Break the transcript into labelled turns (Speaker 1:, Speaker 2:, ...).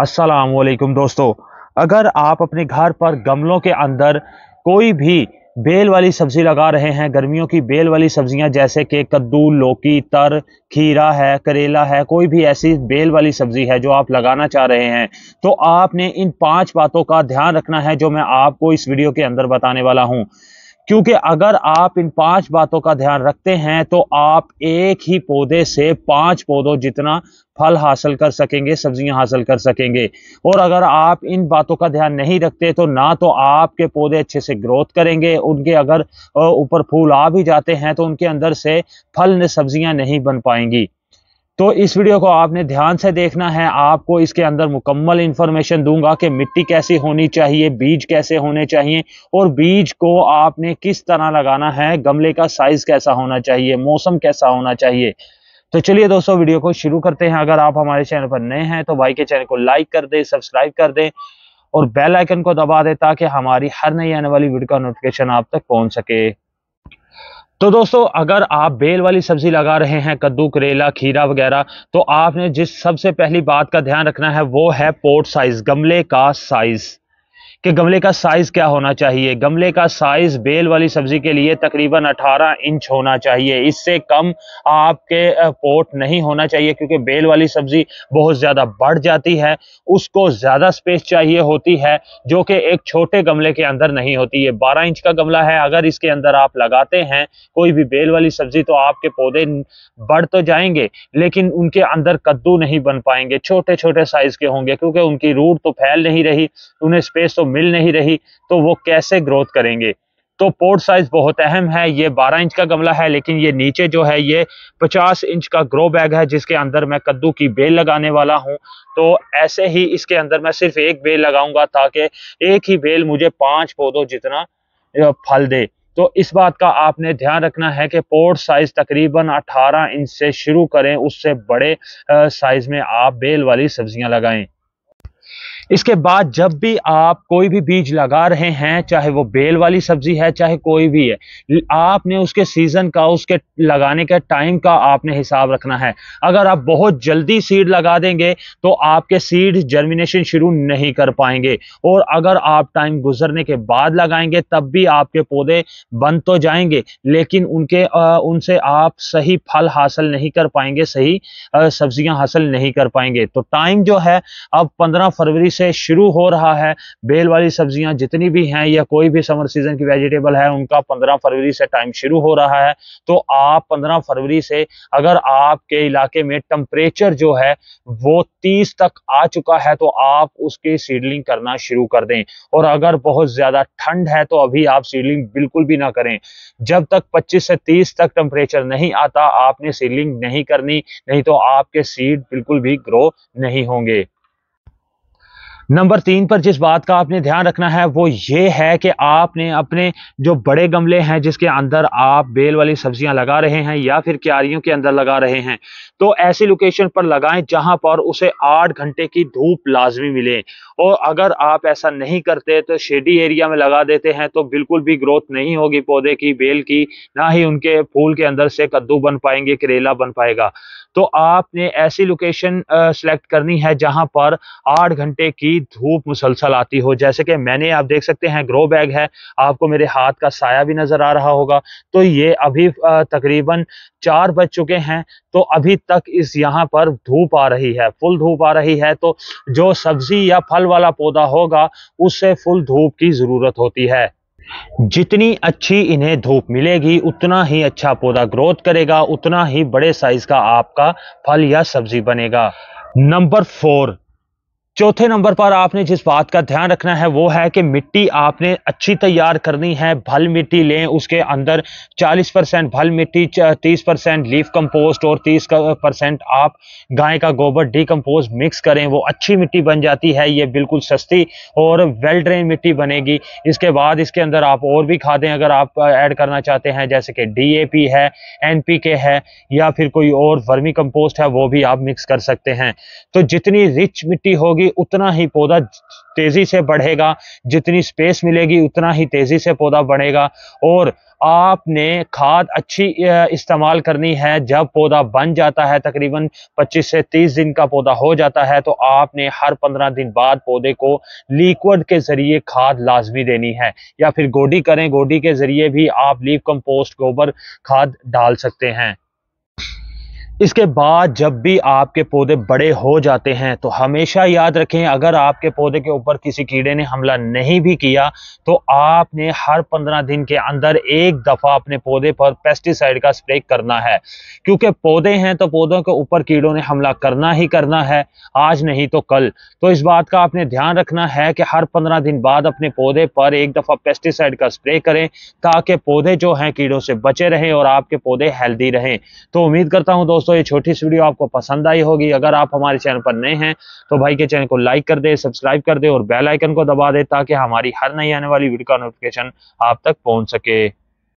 Speaker 1: वालेकुम दोस्तों अगर आप अपने घर पर गमलों के अंदर कोई भी बेल वाली सब्ज़ी लगा रहे हैं गर्मियों की बेल वाली सब्जियां जैसे कि कद्दू लौकी तर खीरा है करेला है कोई भी ऐसी बेल वाली सब्ज़ी है जो आप लगाना चाह रहे हैं तो आपने इन पांच बातों का ध्यान रखना है जो मैं आपको इस वीडियो के अंदर बताने वाला हूं क्योंकि अगर आप इन पांच बातों का ध्यान रखते हैं तो आप एक ही पौधे से पांच पौधों जितना फल हासिल कर सकेंगे सब्जियां हासिल कर सकेंगे और अगर आप इन बातों का ध्यान नहीं रखते तो ना तो आपके पौधे अच्छे से ग्रोथ करेंगे उनके अगर ऊपर फूल आ भी जाते हैं तो उनके अंदर से फल सब्जियां नहीं बन पाएंगी तो इस वीडियो को आपने ध्यान से देखना है आपको इसके अंदर मुकम्मल इन्फॉर्मेशन दूंगा कि मिट्टी कैसी होनी चाहिए बीज कैसे होने चाहिए और बीज को आपने किस तरह लगाना है गमले का साइज कैसा होना चाहिए मौसम कैसा होना चाहिए तो चलिए दोस्तों वीडियो को शुरू करते हैं अगर आप हमारे चैनल पर नए हैं तो भाई के चैनल को लाइक कर दें सब्सक्राइब कर दें और बेल आइकन को दबा दें ताकि हमारी हर नई आने वाली वीडियो का नोटिफिकेशन आप तक पहुंच सके तो दोस्तों अगर आप बेल वाली सब्जी लगा रहे हैं कद्दू करेला खीरा वगैरह तो आपने जिस सबसे पहली बात का ध्यान रखना है वो है पोर्ट साइज गमले का साइज़ कि गमले का साइज़ क्या होना चाहिए गमले का साइज़ बेल वाली सब्ज़ी के लिए तकरीबन 18 इंच होना चाहिए इससे कम आपके पोट नहीं होना चाहिए क्योंकि बेल वाली सब्ज़ी बहुत ज़्यादा बढ़ जाती है उसको ज़्यादा स्पेस चाहिए होती है जो कि एक छोटे गमले के अंदर नहीं होती है बारह इंच का गमला है अगर इसके अंदर आप लगाते हैं कोई भी बेल वाली सब्ज़ी तो आपके पौधे बढ़ तो जाएंगे लेकिन उनके अंदर कद्दू नहीं बन पाएंगे छोटे छोटे साइज़ के होंगे क्योंकि उनकी रूट तो फैल नहीं रही उन्हें स्पेस तो मिल नहीं रही तो वो कैसे ग्रोथ करेंगे तो पोर्ट साइज बहुत अहम है ये 12 इंच का गमला है लेकिन ये नीचे जो है ये 50 इंच का ग्रो बैग है जिसके अंदर मैं कद्दू की बेल लगाने वाला हूँ तो ऐसे ही इसके अंदर मैं सिर्फ एक बेल लगाऊंगा ताकि एक ही बेल मुझे पांच पौधों जितना फल दे तो इस बात का आपने ध्यान रखना है कि पोर्ट साइज तकरीबन 18 इंच से शुरू करें उससे बड़े साइज में आप बेल वाली सब्जियां लगाएं इसके बाद जब भी आप कोई भी बीज लगा रहे हैं चाहे वो बेल वाली सब्जी है चाहे कोई भी है आपने उसके सीजन का उसके लगाने के टाइम का आपने हिसाब रखना है अगर आप बहुत जल्दी सीड लगा देंगे तो आपके सीड जर्मिनेशन शुरू नहीं कर पाएंगे और अगर आप टाइम गुजरने के बाद लगाएंगे तब भी आपके पौधे बन तो जाएंगे लेकिन उनके आ, उनसे आप सही फल हासिल नहीं कर पाएंगे सही सब्जियां हासिल नहीं कर पाएंगे तो टाइम जो है अब पंद्रह फरवरी से शुरू हो रहा है बेल वाली सब्जियां जितनी भी हैं या कोई भी समर सीजन की वेजिटेबल है उनका पंद्रह फरवरी से टाइम शुरू हो रहा है तो आप पंद्रह फरवरी से अगर आपके इलाके में टम्परेचर जो है वो 30 तक आ चुका है तो आप उसकी सीडलिंग करना शुरू कर दें और अगर बहुत ज्यादा ठंड है तो अभी आप सीडलिंग बिल्कुल भी ना करें जब तक पच्चीस से तीस तक टेम्परेचर नहीं आता आपने सीडलिंग नहीं करनी नहीं तो आपके सीड बिल्कुल भी ग्रो नहीं होंगे नंबर तीन पर जिस बात का आपने ध्यान रखना है वो ये है कि आपने अपने जो बड़े गमले हैं जिसके अंदर आप बेल वाली सब्जियां लगा रहे हैं या फिर क्यारियों के अंदर लगा रहे हैं तो ऐसी लोकेशन पर लगाएं जहां पर उसे आठ घंटे की धूप लाजमी मिले और अगर आप ऐसा नहीं करते तो शेडी एरिया में लगा देते हैं तो बिल्कुल भी ग्रोथ नहीं होगी पौधे की बेल की ना ही उनके फूल के अंदर से कद्दू बन पाएंगे करेला बन पाएगा तो आपने ऐसी लोकेशन सेलेक्ट करनी है जहां पर आठ घंटे की कड़ी धूप मुसलसल आती हो जैसे कि मैंने आप देख सकते हैं ग्रो बैग है आपको मेरे हाथ का साया भी नज़र आ रहा होगा तो ये अभी तकरीबन चार बज चुके हैं तो अभी तक इस यहाँ पर धूप आ रही है फुल धूप आ रही है तो जो सब्जी या फल वाला पौधा होगा उससे फुल धूप की ज़रूरत होती है जितनी अच्छी इन्हें धूप मिलेगी उतना ही अच्छा पौधा ग्रोथ करेगा उतना ही बड़े साइज का आपका फल या सब्जी बनेगा नंबर फोर चौथे नंबर पर आपने जिस बात का ध्यान रखना है वो है कि मिट्टी आपने अच्छी तैयार करनी है भल मिट्टी लें उसके अंदर 40 परसेंट भल मिट्टी 30 परसेंट लीफ कंपोस्ट और 30 परसेंट आप गाय का गोबर डीकम्पोस्ट मिक्स करें वो अच्छी मिट्टी बन जाती है ये बिल्कुल सस्ती और वेल ड्रेन मिट्टी बनेगी इसके बाद इसके अंदर आप और भी खादें अगर आप ऐड करना चाहते हैं जैसे कि डी है एन है या फिर कोई और वर्मी कम्पोस्ट है वो भी आप मिक्स कर सकते हैं तो जितनी रिच मिट्टी होगी होगी उतना ही पौधा तेज़ी से बढ़ेगा जितनी स्पेस मिलेगी उतना ही तेज़ी से पौधा बढ़ेगा और आपने खाद अच्छी इस्तेमाल करनी है जब पौधा बन जाता है तकरीबन 25 से 30 दिन का पौधा हो जाता है तो आपने हर 15 दिन बाद पौधे को लिक्विड के ज़रिए खाद लाजमी देनी है या फिर गोडी करें गोडी के ज़रिए भी आप लीव कंपोस्ट गोबर खाद डाल सकते हैं इसके बाद जब भी आपके पौधे बड़े हो जाते हैं तो हमेशा याद रखें अगर आपके पौधे के ऊपर किसी कीड़े ने हमला नहीं भी किया तो आपने हर पंद्रह दिन के अंदर एक दफ़ा अपने पौधे पर पेस्टिसाइड का स्प्रे करना है क्योंकि पौधे हैं तो पौधों के ऊपर कीड़ों ने हमला करना ही करना है आज नहीं तो कल तो इस बात का आपने ध्यान रखना है कि हर पंद्रह दिन बाद अपने पौधे पर एक दफ़ा पेस्टिसाइड का स्प्रे करें ताकि पौधे जो हैं कीड़ों से बचे रहें और आपके पौधे हेल्दी रहें तो उम्मीद करता हूँ दोस्तों दोस्तों ये छोटी सी वीडियो आपको पसंद आई होगी अगर आप हमारे चैनल पर नए हैं तो भाई के चैनल को लाइक कर दे सब्सक्राइब कर दे और बेलाइकन को दबा दे ताकि हमारी हर नई आने वाली वीडियो का नोटिफिकेशन आप तक पहुंच सके